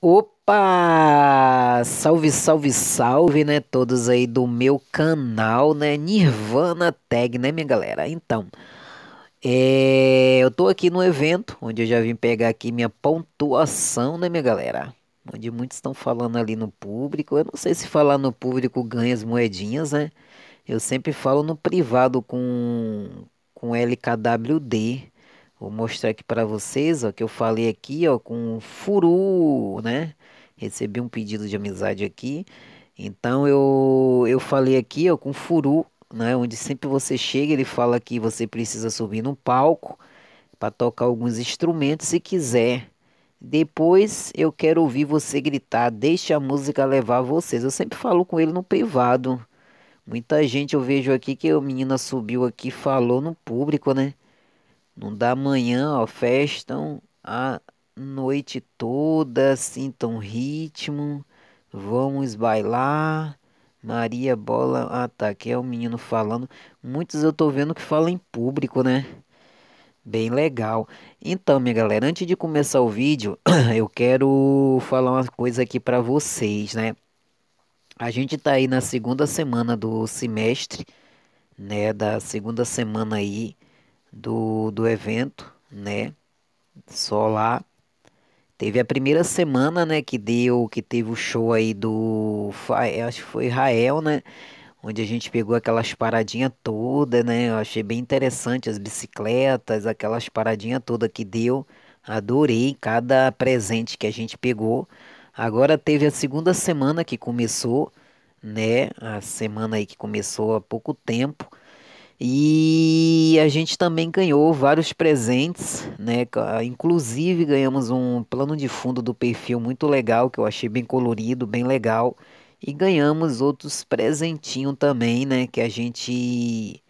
Opa! Salve, salve, salve, né? Todos aí do meu canal, né? Nirvana Tag, né, minha galera? Então, é... eu tô aqui no evento, onde eu já vim pegar aqui minha pontuação, né, minha galera? Onde muitos estão falando ali no público. Eu não sei se falar no público ganha as moedinhas, né? Eu sempre falo no privado com, com LKWD Vou mostrar aqui para vocês, ó, que eu falei aqui, ó, com furu, né? Recebi um pedido de amizade aqui. Então eu eu falei aqui, ó, com furu, né? Onde sempre você chega, ele fala que você precisa subir no palco para tocar alguns instrumentos se quiser. Depois eu quero ouvir você gritar, deixa a música levar vocês. Eu sempre falo com ele no privado. Muita gente eu vejo aqui que a menina subiu aqui falou no público, né? Não dá manhã, ó, festam a noite toda, sintam ritmo, vamos bailar. Maria Bola, ah tá, aqui é o menino falando. Muitos eu tô vendo que falam em público, né? Bem legal. Então, minha galera, antes de começar o vídeo, eu quero falar uma coisa aqui para vocês, né? A gente tá aí na segunda semana do semestre, né? Da segunda semana aí do, do evento, né? Só lá. Teve a primeira semana, né, que deu, que teve o show aí do, acho que foi Israel, né? Onde a gente pegou aquelas paradinhas todas, né? Eu achei bem interessante as bicicletas, aquelas paradinhas todas que deu. Adorei cada presente que a gente pegou. Agora teve a segunda semana que começou, né? A semana aí que começou há pouco tempo e a gente também ganhou vários presentes, né? Inclusive ganhamos um plano de fundo do perfil muito legal, que eu achei bem colorido, bem legal. E ganhamos outros presentinhos também, né? Que a gente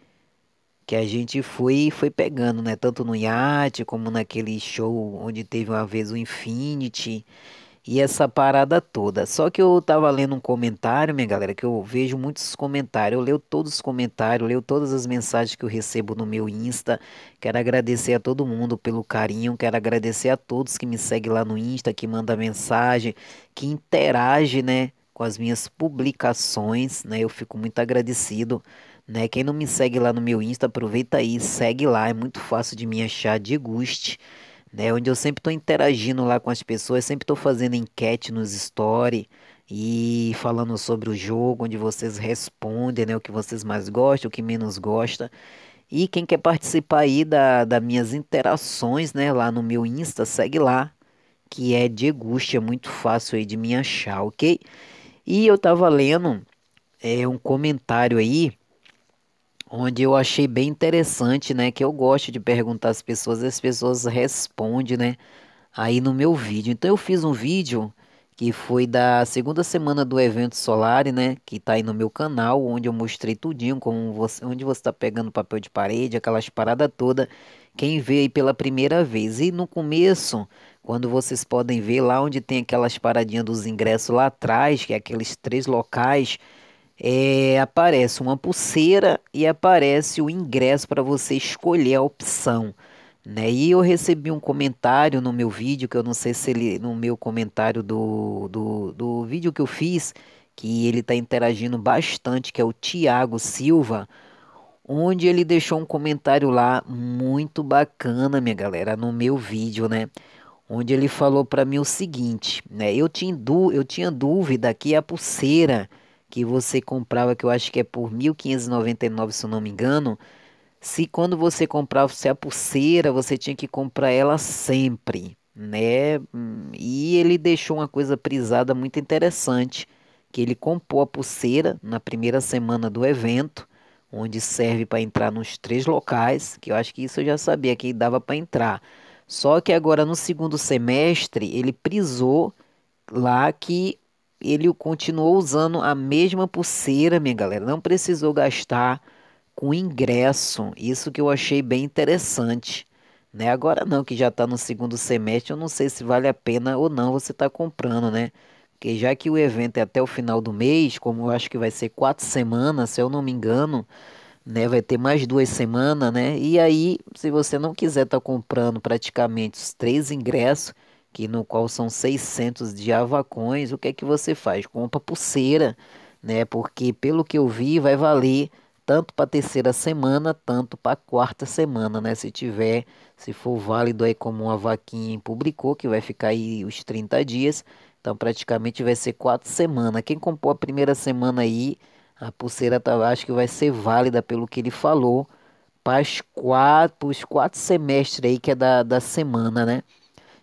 que a gente foi foi pegando, né? Tanto no iate como naquele show onde teve uma vez o Infinity e essa parada toda. Só que eu tava lendo um comentário, minha galera, que eu vejo muitos comentários. Eu leio todos os comentários, leio todas as mensagens que eu recebo no meu Insta. Quero agradecer a todo mundo pelo carinho, quero agradecer a todos que me seguem lá no Insta, que manda mensagem, que interage, né, com as minhas publicações, né? Eu fico muito agradecido. Né? Quem não me segue lá no meu Insta, aproveita aí, segue lá, é muito fácil de me achar de guste né? Onde eu sempre estou interagindo lá com as pessoas, sempre estou fazendo enquete nos stories e falando sobre o jogo, onde vocês respondem, né? O que vocês mais gostam, o que menos gostam. E quem quer participar aí da, das minhas interações, né? Lá no meu Insta, segue lá, que é é muito fácil aí de me achar, ok? E eu tava lendo é, um comentário aí onde eu achei bem interessante, né? Que eu gosto de perguntar às pessoas, as pessoas respondem, né? Aí no meu vídeo. Então eu fiz um vídeo que foi da segunda semana do evento solar, né? Que tá aí no meu canal, onde eu mostrei tudinho, como você, onde você tá pegando papel de parede, aquelas paradas todas. Quem vê aí pela primeira vez. E no começo, quando vocês podem ver lá onde tem aquelas paradinhas dos ingressos lá atrás, que é aqueles três locais é, aparece uma pulseira e aparece o ingresso para você escolher a opção. Né? E eu recebi um comentário no meu vídeo, que eu não sei se ele, no meu comentário do, do, do vídeo que eu fiz, que ele está interagindo bastante, que é o Tiago Silva, onde ele deixou um comentário lá muito bacana, minha galera, no meu vídeo, né? Onde ele falou para mim o seguinte, né? Eu tinha, eu tinha dúvida que a pulseira que você comprava, que eu acho que é por 1.599, se eu não me engano, se quando você comprava se a pulseira, você tinha que comprar ela sempre, né? E ele deixou uma coisa prisada muito interessante, que ele comprou a pulseira na primeira semana do evento, onde serve para entrar nos três locais, que eu acho que isso eu já sabia que dava para entrar. Só que agora no segundo semestre ele prisou lá que ele continuou usando a mesma pulseira, minha galera. Não precisou gastar com ingresso. Isso que eu achei bem interessante. Né? Agora não, que já está no segundo semestre, eu não sei se vale a pena ou não você está comprando, né? Porque já que o evento é até o final do mês, como eu acho que vai ser quatro semanas, se eu não me engano, né? Vai ter mais duas semanas, né? E aí, se você não quiser estar tá comprando praticamente os três ingressos, que no qual são 600 avacões o que é que você faz? Compra pulseira, né? Porque pelo que eu vi, vai valer tanto para a terceira semana, tanto para a quarta semana, né? Se tiver, se for válido aí como uma vaquinha publicou, que vai ficar aí os 30 dias, então praticamente vai ser quatro semanas. Quem comprou a primeira semana aí, a pulseira tá, acho que vai ser válida pelo que ele falou para os quatro, os quatro semestres aí que é da, da semana, né?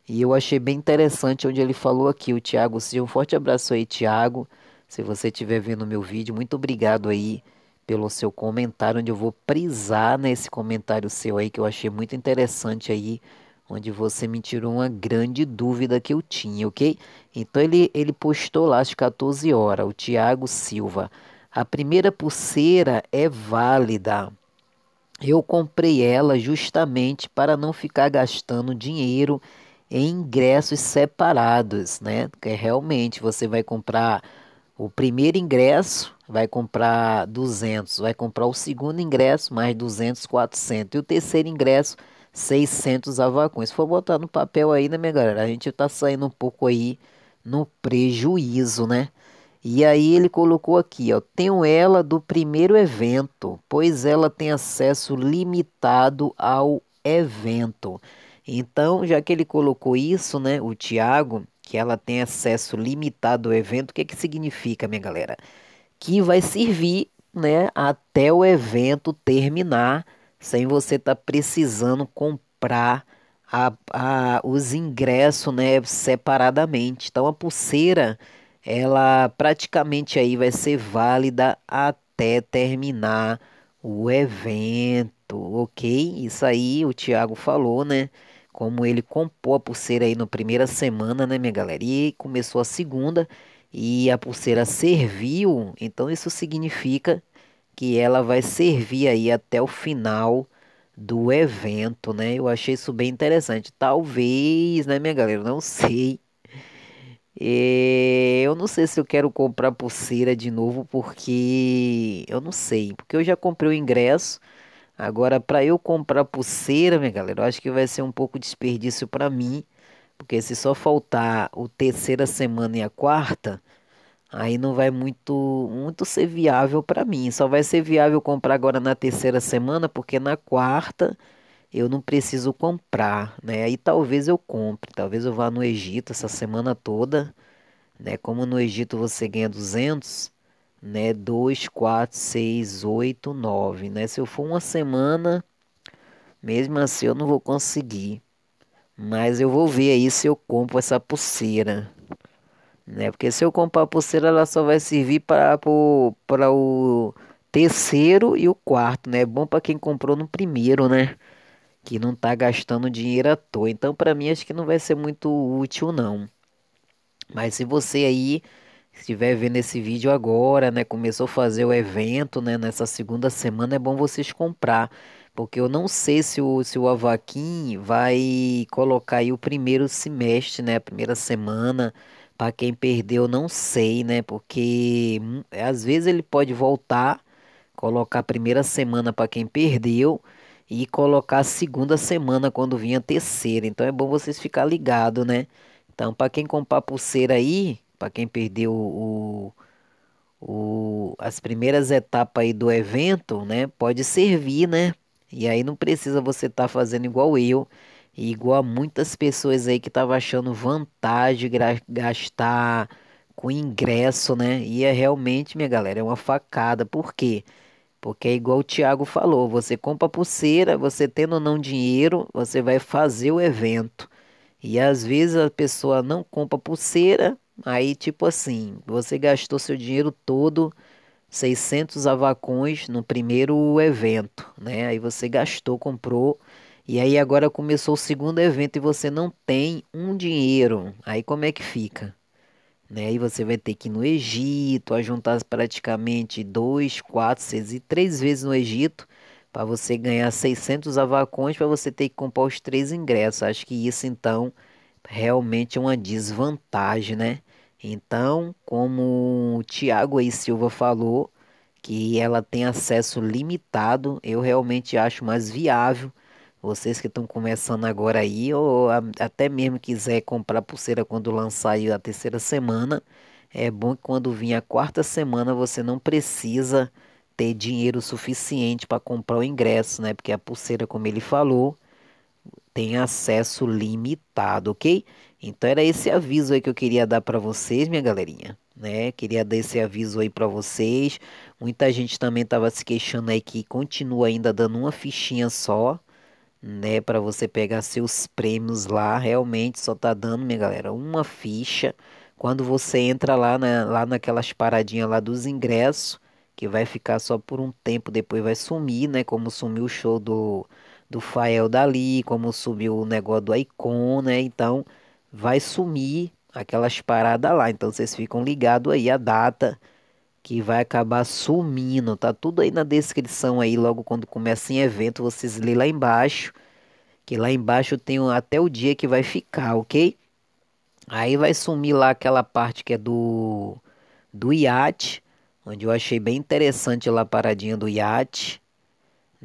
E eu achei bem interessante onde ele falou aqui, o Tiago Silva. Um forte abraço aí, Tiago. Se você estiver vendo meu vídeo, muito obrigado aí pelo seu comentário, onde eu vou prisar nesse comentário seu aí, que eu achei muito interessante aí, onde você me tirou uma grande dúvida que eu tinha, ok? Então ele, ele postou lá às 14 horas, o Tiago Silva. A primeira pulseira é válida. Eu comprei ela justamente para não ficar gastando dinheiro em ingressos separados, né? Porque realmente você vai comprar o primeiro ingresso, vai comprar 200, vai comprar o segundo ingresso mais 200, 400 e o terceiro ingresso 600 avacões. Se for botar no papel aí, né, minha galera? A gente tá saindo um pouco aí no prejuízo, né? E aí ele colocou aqui, ó, tenho ela do primeiro evento, pois ela tem acesso limitado ao evento. Então, já que ele colocou isso, né, o Tiago, que ela tem acesso limitado ao evento, o que, é que significa, minha galera? Que vai servir né, até o evento terminar, sem você estar tá precisando comprar a, a, os ingressos né, separadamente. Então, a pulseira, ela praticamente aí vai ser válida até terminar o evento, ok? Isso aí o Tiago falou, né? como ele compôs a pulseira aí na primeira semana, né, minha galera? E começou a segunda e a pulseira serviu, então isso significa que ela vai servir aí até o final do evento, né? Eu achei isso bem interessante. Talvez, né, minha galera? Não sei. É, eu não sei se eu quero comprar pulseira de novo, porque eu não sei, porque eu já comprei o ingresso. Agora, para eu comprar pulseira, minha galera, eu acho que vai ser um pouco desperdício para mim. Porque se só faltar o terceira semana e a quarta, aí não vai muito, muito ser viável para mim. Só vai ser viável comprar agora na terceira semana, porque na quarta eu não preciso comprar, né? Aí talvez eu compre, talvez eu vá no Egito essa semana toda, né? Como no Egito você ganha 200, né? 2, 4, 6, 8, 9, né? Se eu for uma semana, mesmo assim eu não vou conseguir. Mas eu vou ver aí se eu compro essa pulseira, né? Porque se eu comprar a pulseira, ela só vai servir para para o terceiro e o quarto, né? É bom para quem comprou no primeiro, né? Que não tá gastando dinheiro à toa. Então, para mim acho que não vai ser muito útil não. Mas se você aí estiver vendo esse vídeo agora, né, começou a fazer o evento, né, nessa segunda semana, é bom vocês comprar, porque eu não sei se o, se o Avaquim vai colocar aí o primeiro semestre, né, a primeira semana, para quem perdeu, não sei, né, porque hum, é, às vezes ele pode voltar, colocar a primeira semana para quem perdeu, e colocar a segunda semana quando vinha terceira. Então é bom vocês ficar ligado, né? Então, para quem comprar pulseira aí, para quem perdeu o, o, as primeiras etapas aí do evento, né? Pode servir, né? E aí não precisa você estar tá fazendo igual eu. igual muitas pessoas aí que estavam achando vantagem gastar com ingresso, né? E é realmente, minha galera, é uma facada. Por quê? Porque é igual o Thiago falou, você compra pulseira, você tendo ou não dinheiro, você vai fazer o evento. E às vezes a pessoa não compra pulseira, Aí, tipo assim, você gastou seu dinheiro todo, 600 avacões no primeiro evento, né? Aí você gastou, comprou, e aí agora começou o segundo evento e você não tem um dinheiro. Aí como é que fica? Né? Aí você vai ter que ir no Egito, a juntar praticamente 2, 4, 6 e 3 vezes no Egito para você ganhar 600 avacões para você ter que comprar os três ingressos. Acho que isso então realmente é uma desvantagem, né? Então, como o Tiago aí Silva falou, que ela tem acesso limitado, eu realmente acho mais viável vocês que estão começando agora aí, ou até mesmo quiser comprar pulseira quando lançar aí a terceira semana, é bom que quando vir a quarta semana você não precisa ter dinheiro suficiente para comprar o ingresso, né? Porque a pulseira, como ele falou, tem acesso limitado, ok? Então era esse aviso aí que eu queria dar para vocês, minha galerinha, né? Queria dar esse aviso aí para vocês. Muita gente também estava se queixando aí que continua ainda dando uma fichinha só, né, para você pegar seus prêmios lá. Realmente só tá dando, minha galera, uma ficha. Quando você entra lá na, lá naquelas paradinhas lá dos ingressos, que vai ficar só por um tempo, depois vai sumir, né, como sumiu o show do do Fael dali, como subiu o negócio do Icon, né? Então vai sumir aquelas paradas lá. Então vocês ficam ligados aí a data que vai acabar sumindo. Tá tudo aí na descrição aí, logo quando começa em evento, vocês lê lá embaixo. Que lá embaixo tem até o dia que vai ficar, ok? Aí vai sumir lá aquela parte que é do, do iate, onde eu achei bem interessante lá a paradinha do iate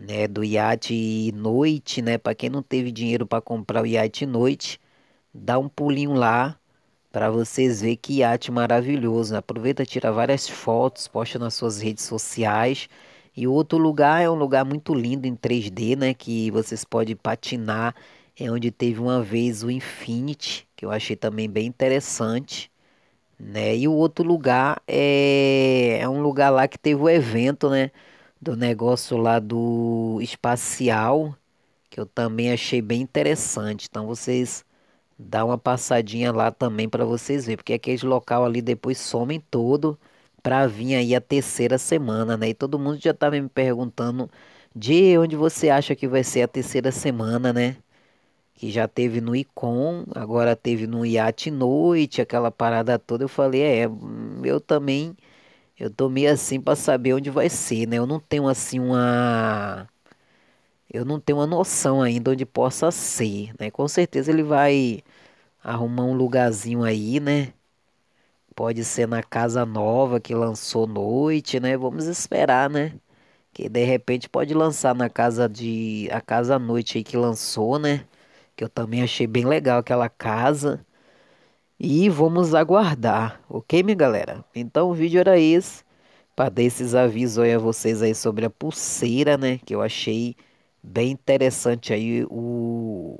né, do iate noite, né? Para quem não teve dinheiro para comprar o iate noite, dá um pulinho lá para vocês ver que iate maravilhoso. Né? Aproveita, tira várias fotos, posta nas suas redes sociais. E outro lugar é um lugar muito lindo em 3D, né? Que vocês podem patinar. É onde teve uma vez o Infinity, que eu achei também bem interessante. Né? E o outro lugar é, é um lugar lá que teve o evento, né? do negócio lá do espacial, que eu também achei bem interessante. Então vocês dá uma passadinha lá também para vocês verem, porque aquele local ali depois somem todo para vir aí a terceira semana, né? E todo mundo já estava me perguntando de onde você acha que vai ser a terceira semana, né? Que já teve no Icon, agora teve no Iate Noite, aquela parada toda. Eu falei, é, eu também eu tô meio assim para saber onde vai ser, né? Eu não tenho assim uma eu não tenho uma noção ainda onde possa ser, né? Com certeza ele vai arrumar um lugarzinho aí, né? Pode ser na casa nova que lançou noite, né? Vamos esperar, né? Que de repente pode lançar na casa de a casa à noite aí que lançou, né? Que eu também achei bem legal aquela casa. E vamos aguardar, ok, minha galera? Então o vídeo era esse. Para dar esses avisos aí a vocês aí sobre a pulseira, né? Que eu achei bem interessante aí o,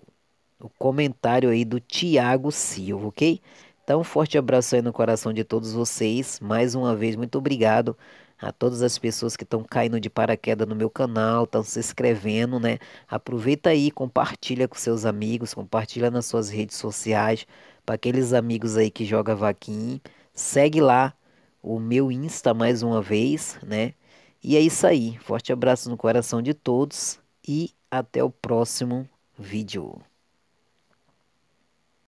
o comentário aí do Tiago Silva, ok? Então, um forte abraço aí no coração de todos vocês. Mais uma vez, muito obrigado a todas as pessoas que estão caindo de paraquedas no meu canal, estão se inscrevendo, né? Aproveita aí, compartilha com seus amigos, compartilha nas suas redes sociais. Para aqueles amigos aí que joga vaquim, segue lá o meu Insta mais uma vez, né? E é isso aí. Forte abraço no coração de todos e até o próximo vídeo.